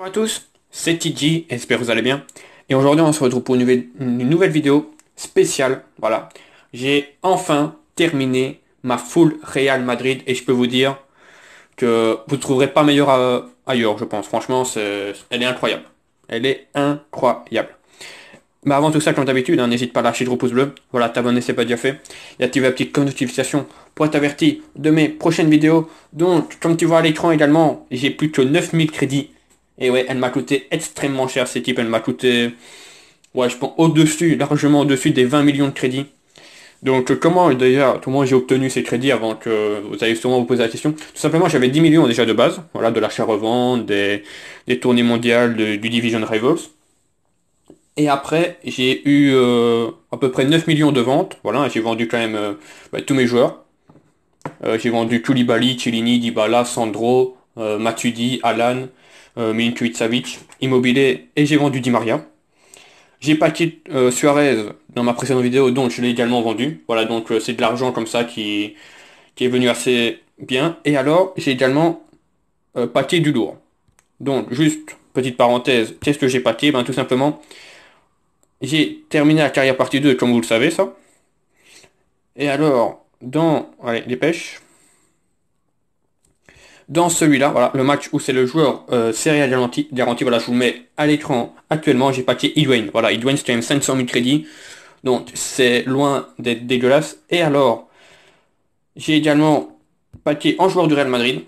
Bonjour à tous, c'est Tiji, j'espère que vous allez bien. Et aujourd'hui on se retrouve pour une nouvelle, vidéo spéciale. Voilà, j'ai enfin terminé ma full Real Madrid et je peux vous dire que vous ne trouverez pas meilleur euh, ailleurs, je pense. Franchement, elle est incroyable. Elle est incroyable. Mais avant tout ça, comme d'habitude, hein, n'hésite pas à lâcher le pouce bleu. Voilà, t'abonner, c'est pas déjà fait. Et activer la petite cloche notification pour être averti de mes prochaines vidéos. Donc, comme tu vois à l'écran également, j'ai plus que 9000 crédits et ouais, elle m'a coûté extrêmement cher ces types. Elle m'a coûté, ouais, je pense au-dessus, largement au-dessus des 20 millions de crédits. Donc euh, comment d'ailleurs, comment j'ai obtenu ces crédits avant que vous ayez sûrement vous poser la question Tout simplement, j'avais 10 millions déjà de base, voilà, de l'achat-revente, des, des, tournées mondiales, du Division Rivals. Et après, j'ai eu euh, à peu près 9 millions de ventes, voilà, j'ai vendu quand même euh, bah, tous mes joueurs. j'ai vendu Koulibaly, Chilini, Dybala, Sandro, Matudi, Alan, euh, milinkovic Immobilier et j'ai vendu Di Maria. J'ai pâté euh, Suarez dans ma précédente vidéo, donc je l'ai également vendu. Voilà, donc euh, c'est de l'argent comme ça qui, est venu assez bien. Et alors, j'ai également euh, du lourd. Donc, juste petite parenthèse, qu'est-ce que j'ai pâté Ben tout simplement, j'ai terminé la carrière partie 2, comme vous le savez ça. Et alors, dans allez, les pêches, dans celui-là, voilà, le match où c'est le joueur Série euh, serial garanti, voilà, je vous mets à l'écran actuellement, j'ai pâté Eduane. Voilà, c'est quand même 500 000 crédits. Donc c'est loin d'être dégueulasse. Et alors, j'ai également pâté un joueur du Real Madrid.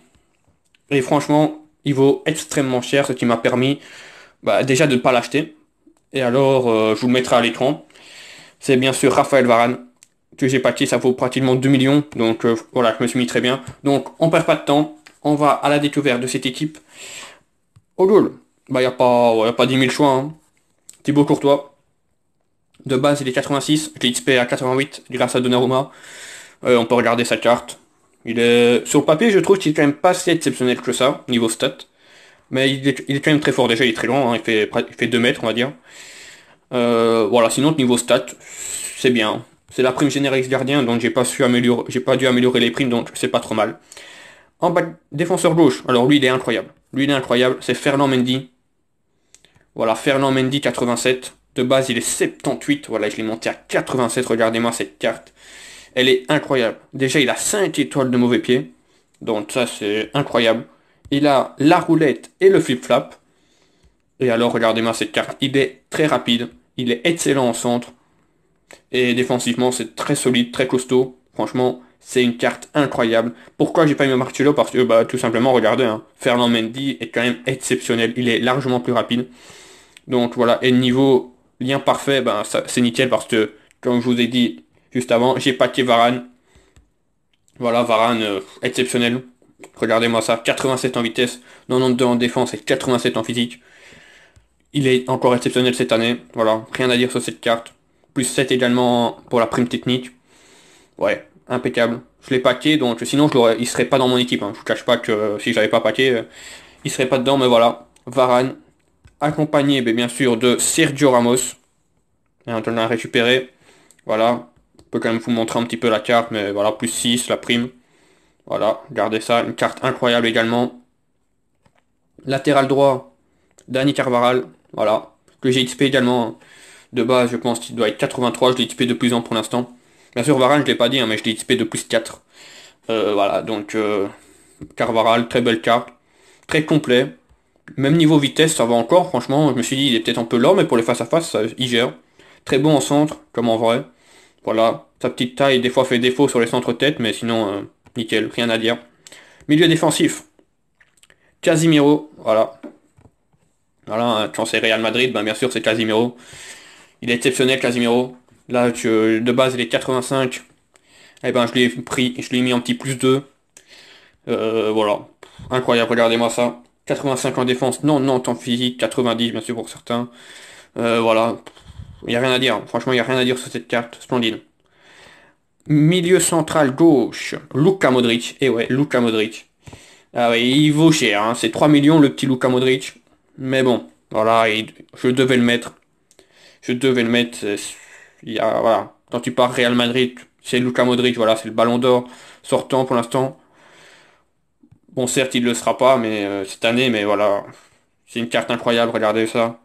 Et franchement, il vaut extrêmement cher, ce qui m'a permis bah, déjà de ne pas l'acheter. Et alors, euh, je vous le mettrai à l'écran. C'est bien sûr Raphaël Varane que j'ai pâté, ça vaut pratiquement 2 millions. Donc euh, voilà, je me suis mis très bien. Donc on perd pas de temps on va à la découverte de cette équipe. Au goal, il bah, n'y a, pas, pas 10 000 choix. Hein. Thibaut Courtois, de base il est 86, XP à 88 grâce à Donnarumma. Euh, on peut regarder sa carte. Il est... Sur papier, je trouve qu'il est quand même pas si exceptionnel que ça, niveau stats. Mais il est, quand même très fort déjà, il est très grand, hein. il, fait, il fait 2 mètres on va dire. Euh, voilà, sinon niveau stats, c'est bien. C'est la prime générique gardien, donc j'ai pas su améliorer, j'ai pas dû améliorer les primes, donc c'est pas trop mal. En bas, défenseur gauche. Alors lui, il est incroyable. Lui, il est incroyable. C'est Fernand Mendy. Voilà, Fernand Mendy, 87. De base, il est 78. Voilà, je l'ai monté à 87. Regardez-moi cette carte. Elle est incroyable. Déjà, il a 5 étoiles de mauvais pied. Donc ça, c'est incroyable. Il a la roulette et le flip-flap. Et alors, regardez-moi cette carte. Il est très rapide. Il est excellent en centre. Et défensivement, c'est très solide, très costaud. Franchement, c'est une carte incroyable. Pourquoi j'ai pas mis Marcello Parce que bah, tout simplement, regardez, hein, Fernand Mendy est quand même exceptionnel. Il est largement plus rapide. Donc voilà, et niveau lien parfait, bah, c'est nickel parce que, comme je vous ai dit juste avant, j'ai paqué Varane. Voilà, Varane, euh, exceptionnel. Regardez-moi ça, 87 en vitesse, 92 en défense et 87 en physique. Il est encore exceptionnel cette année. Voilà, rien à dire sur cette carte. Plus 7 également pour la prime technique. Ouais, impeccable. Je l'ai paqué, donc sinon je il serait pas dans mon équipe. Hein. Je vous cache pas que euh, si j'avais pas paquet, euh, il serait pas dedans, mais voilà. Varane, accompagné ben, bien sûr de Sergio Ramos. Et on a récupéré. Voilà. peut peux quand même vous montrer un petit peu la carte, mais voilà, plus 6, la prime. Voilà, gardez ça. Une carte incroyable également. Latéral droit, Dani Carvaral. Voilà. Que j'ai XP également. Hein. De base, je pense qu'il doit être 83. Je l'ai XP de plus en pour l'instant. Bien sûr, Varane, je l'ai pas dit, hein, mais je l'ai xp de plus 4. voilà, donc euh, Carvaral, très belle carte, très complet. Même niveau vitesse, ça va encore, franchement. Je me suis dit, il est peut-être un peu lent, mais pour les face-à-face, ça il gère. Très bon en centre, comme en vrai. Voilà, sa petite taille, des fois, fait défaut sur les centres-têtes, mais sinon, euh, nickel, rien à dire. Milieu défensif, Casimiro, voilà. Voilà, quand hein, c'est Real Madrid, ben bien sûr, c'est Casimiro. Il est exceptionnel, Casimiro. Là, euh, de base, il est 85. Eh ben, je l'ai pris, je l'ai mis en petit plus 2. Euh, voilà. Incroyable, regardez-moi ça. 85 en défense, non, non, en physique, 90 bien sûr pour certains. Euh, voilà. Il n'y a rien à dire. Franchement, il n'y a rien à dire sur cette carte. Splendide. Milieu central gauche. Luka Modric. eh ouais, Luka Modric. Ah ouais, il vaut cher. Hein. C'est 3 millions le petit Luka Modric. Mais bon, voilà, je devais le mettre. Je devais le mettre. Il y a, voilà, quand tu pars Real Madrid, c'est Luca Modric, voilà, c'est le ballon d'or sortant pour l'instant. Bon, certes, il ne le sera pas mais euh, cette année, mais voilà, c'est une carte incroyable, regardez ça.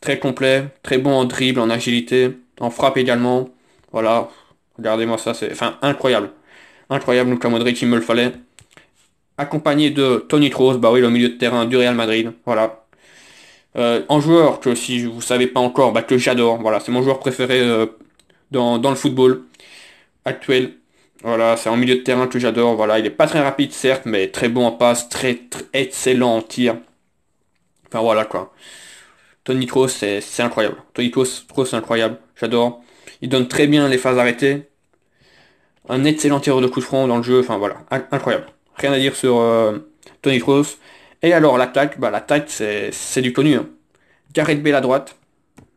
Très complet, très bon en dribble, en agilité, en frappe également. Voilà, regardez-moi ça, c'est enfin incroyable. Incroyable, Luca Modric, il me le fallait. Accompagné de Tony Kroos, bah oui, le milieu de terrain du Real Madrid, voilà. Euh, en un joueur que si vous savez pas encore, bah, que j'adore. Voilà, c'est mon joueur préféré euh, dans, le football actuel. Voilà, c'est un milieu de terrain que j'adore. Voilà, il est pas très rapide certes, mais très bon en passe, très, excellent en tir. Enfin voilà quoi. Tony Kroos, c'est incroyable. Tony Kroos, c'est incroyable. J'adore. Il donne très bien les phases arrêtées. Un excellent tireur de coup de front dans le jeu. Enfin voilà, incroyable. Rien à dire sur euh, Tony Kroos. Et alors l'attaque, bah l'attaque c'est du connu. Hein. Gareth Bale à droite.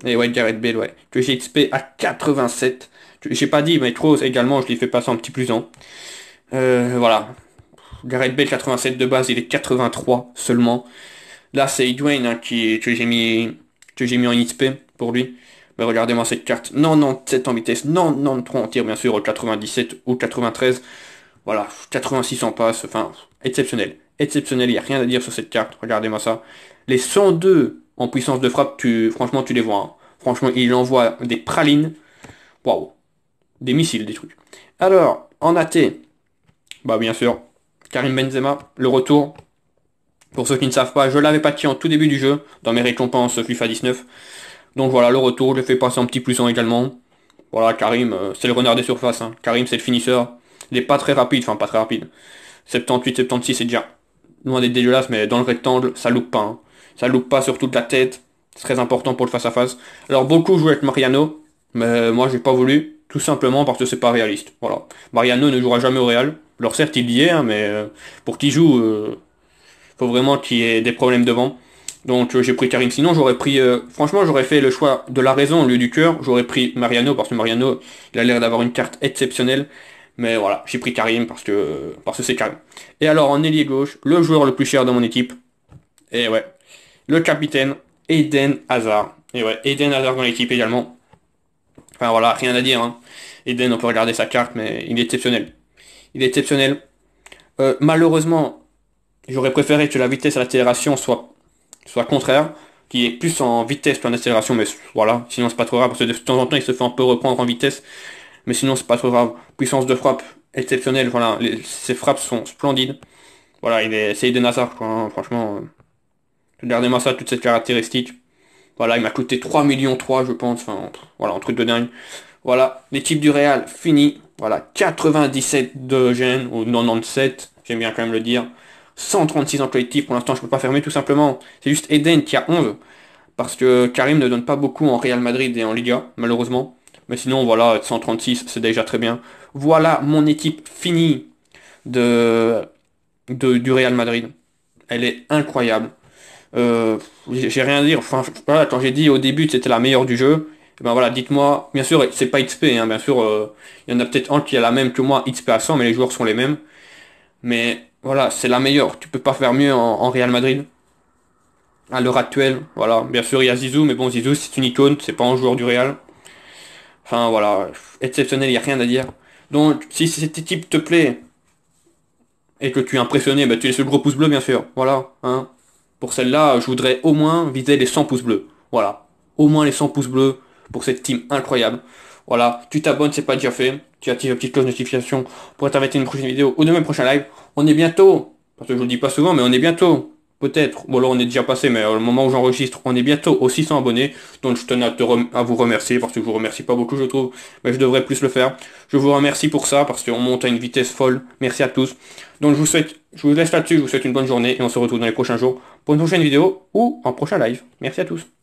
Et ouais, Gareth Bale, ouais. Que j'ai XP à 87. J'ai pas dit, mais Rose également, je lui fais passer un petit plus en. Euh, voilà. Gareth Bale 87 de base, il est 83 seulement. Là c'est Edwin hein, qui, que j'ai mis que j'ai mis en XP pour lui. Mais regardez-moi cette carte. 97 en vitesse, 93 en tir bien sûr, 97 ou 93. Voilà, 86 en passe, enfin, exceptionnel exceptionnel, il n'y a rien à dire sur cette carte, regardez-moi ça. Les 102 en puissance de frappe, tu, franchement, tu les vois. Hein. Franchement, il envoie des pralines. Waouh. Des missiles, des trucs. Alors, en AT, bah bien sûr, Karim Benzema, le retour. Pour ceux qui ne savent pas, je l'avais pâti en tout début du jeu, dans mes récompenses FIFA 19. Donc voilà, le retour, je fais passer un petit plus en également. Voilà, Karim, euh, c'est le renard des surfaces. Hein. Karim, c'est le finisseur. Il n'est pas très rapide, enfin pas très rapide. 78-76, c'est déjà loin d'être dégueulasse, mais dans le rectangle, ça loupe pas. Hein. Ça loupe pas sur toute la tête. C'est très important pour le face-à-face. Alors beaucoup jouent avec Mariano, mais moi j'ai pas voulu, tout simplement parce que c'est pas réaliste. Voilà. Mariano ne jouera jamais au Real. Alors certes il y est, hein, mais euh, pour qu'il joue, euh, faut vraiment qu'il y ait des problèmes devant. Donc euh, j'ai pris Karim. Sinon j'aurais pris, franchement j'aurais fait le choix de la raison au lieu du cœur. J'aurais pris Mariano parce que Mariano il a l'air d'avoir une carte exceptionnelle. Mais voilà, j'ai pris Karim parce que parce que c'est Karim. Et alors en ailier gauche, le joueur le plus cher de mon équipe. Et ouais, le capitaine Eden Hazard. Et ouais, Eden Hazard dans l'équipe également. Enfin voilà, rien à dire. Hein. Eden, on peut regarder sa carte, mais il est exceptionnel. Il est exceptionnel. Euh, malheureusement, j'aurais préféré que la vitesse à l'accélération soit soit contraire, qui est plus en vitesse en accélération, mais voilà, sinon c'est pas trop grave parce que de temps en temps il se fait un peu reprendre en vitesse mais sinon, c'est pas trop grave. Puissance de frappe exceptionnelle, voilà. ces frappes sont splendides. Voilà, il est, c'est Eden quoi, hein. franchement. Le euh, dernier moi ça, toutes cette caractéristiques. Voilà, il m'a coûté 3 millions 3, je pense. Enfin, voilà, un truc de dingue. Voilà, l'équipe du Real, fini. Voilà, 97 de gêne, ou 97, j'aime bien quand même le dire. 136 en collectif, pour l'instant je peux pas fermer tout simplement. C'est juste Eden qui a 11, parce que Karim ne donne pas beaucoup en Real Madrid et en Liga, malheureusement. Mais sinon, voilà, 136, c'est déjà très bien. Voilà mon équipe finie de, de du Real Madrid. Elle est incroyable. Euh, j'ai rien à dire. Enfin, voilà, quand j'ai dit au début c'était la meilleure du jeu, eh ben voilà, dites-moi. Bien sûr, c'est pas XP, hein, bien sûr. Euh, il y en a peut-être un qui a la même que moi, XP à 100, mais les joueurs sont les mêmes. Mais voilà, c'est la meilleure. Tu peux pas faire mieux en, Real Madrid. À l'heure actuelle, voilà. Bien sûr, il y a Zizou, mais bon, Zizou, c'est une icône, c'est pas un joueur du Real. Enfin voilà, exceptionnel, il n'y a rien à dire. Donc si cet type te plaît et que tu es impressionné, bah, tu laisses le gros pouce bleu bien sûr. Voilà. Hein. Pour celle-là, je voudrais au moins viser les 100 pouces bleus. Voilà. Au moins les 100 pouces bleus pour cette team incroyable. Voilà, tu t'abonnes, c'est pas déjà fait. Tu actives la petite cloche de notification pour être à une prochaine vidéo ou de même prochain live. On est bientôt, parce que je ne le dis pas souvent, mais on est bientôt peut-être, bon alors on est déjà passé, mais au moment où j'enregistre, on est bientôt aux 600 abonnés, donc je tenais à, à vous remercier, parce que je vous remercie pas beaucoup je trouve, mais je devrais plus le faire. Je vous remercie pour ça, parce qu'on monte à une vitesse folle, merci à tous. Donc je vous souhaite, je vous laisse là-dessus, je vous souhaite une bonne journée, et on se retrouve dans les prochains jours pour une prochaine vidéo ou un prochain live. Merci à tous.